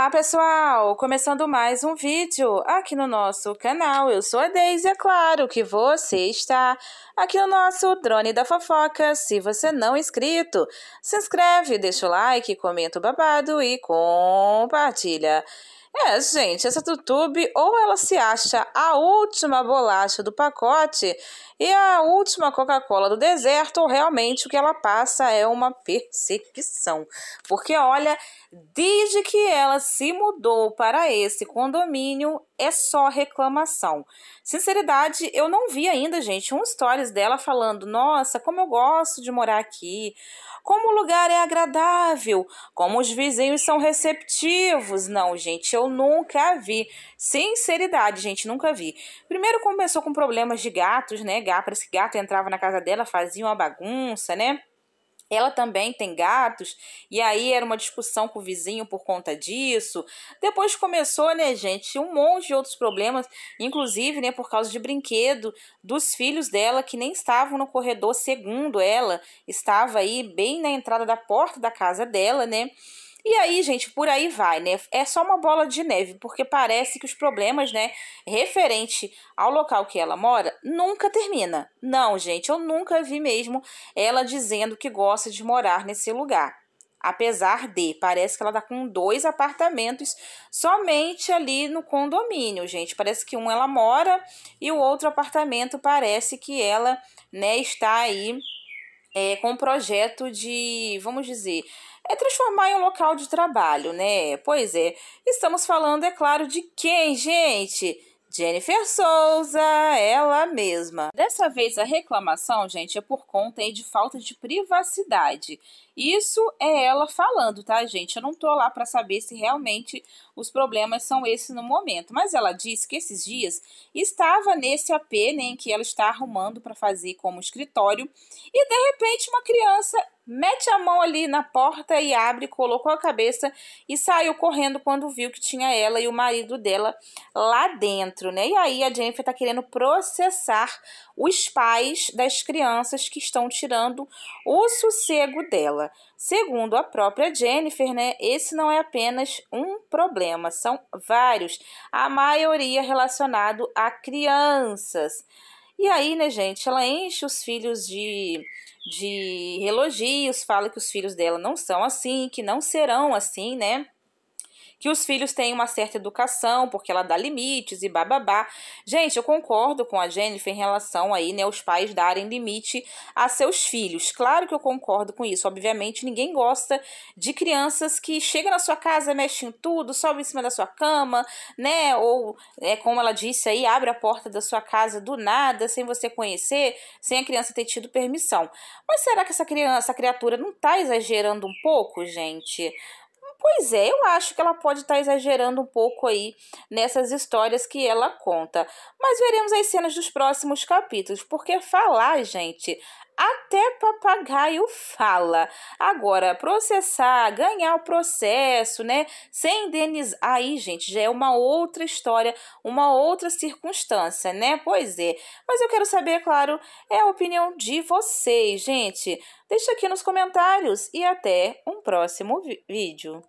Olá pessoal, começando mais um vídeo aqui no nosso canal, eu sou a Deise, é claro que você está aqui no nosso Drone da Fofoca, se você não é inscrito, se inscreve, deixa o like, comenta o babado e compartilha. É, gente, essa Tutube ou ela se acha a última bolacha do pacote e a última Coca-Cola do deserto, ou realmente o que ela passa é uma perseguição. Porque olha, desde que ela se mudou para esse condomínio, é só reclamação. Sinceridade, eu não vi ainda, gente, um stories dela falando: "Nossa, como eu gosto de morar aqui. Como o lugar é agradável, como os vizinhos são receptivos". Não, gente, eu nunca vi. Sinceridade, gente, nunca vi. Primeiro começou com problemas de gatos, né? Gato, parece que gato entrava na casa dela, fazia uma bagunça, né? Ela também tem gatos, e aí era uma discussão com o vizinho por conta disso. Depois começou, né, gente, um monte de outros problemas, inclusive, né, por causa de brinquedo dos filhos dela que nem estavam no corredor, segundo ela, estava aí bem na entrada da porta da casa dela, né? E aí, gente, por aí vai, né? É só uma bola de neve, porque parece que os problemas, né, referente ao local que ela mora, nunca termina. Não, gente, eu nunca vi mesmo ela dizendo que gosta de morar nesse lugar. Apesar de, parece que ela tá com dois apartamentos somente ali no condomínio, gente. Parece que um ela mora e o outro apartamento parece que ela, né, está aí é, com um projeto de, vamos dizer, é transformar em um local de trabalho, né? Pois é, estamos falando, é claro, de quem, gente? Jennifer Souza, ela mesma. Dessa vez a reclamação, gente, é por conta aí de falta de privacidade. Isso é ela falando, tá, gente? Eu não tô lá para saber se realmente os problemas são esses no momento, mas ela disse que esses dias estava nesse AP, né, em que ela está arrumando para fazer como escritório, e de repente uma criança mete a mão ali na porta e abre, colocou a cabeça e saiu correndo quando viu que tinha ela e o marido dela lá dentro, né? E aí a Jennifer tá querendo processar os pais das crianças que estão tirando o sossego dela. Segundo a própria Jennifer, né, esse não é apenas um problema, são vários, a maioria relacionado a crianças. E aí, né, gente, ela enche os filhos de, de elogios, fala que os filhos dela não são assim, que não serão assim, né? que os filhos têm uma certa educação, porque ela dá limites e bababá. Gente, eu concordo com a Jennifer em relação aí, né, os pais darem limite a seus filhos. Claro que eu concordo com isso. Obviamente, ninguém gosta de crianças que chegam na sua casa, mexem em tudo, sobem em cima da sua cama, né, ou é como ela disse aí, abre a porta da sua casa do nada, sem você conhecer, sem a criança ter tido permissão. Mas será que essa criança, essa criatura não tá exagerando um pouco, gente? Pois é, eu acho que ela pode estar tá exagerando um pouco aí nessas histórias que ela conta. Mas veremos as cenas dos próximos capítulos, porque falar, gente, até papagaio fala. Agora, processar, ganhar o processo, né? Sem indenizar. Aí, gente, já é uma outra história, uma outra circunstância, né? Pois é. Mas eu quero saber, é claro, é a opinião de vocês, gente. Deixa aqui nos comentários e até um próximo vídeo.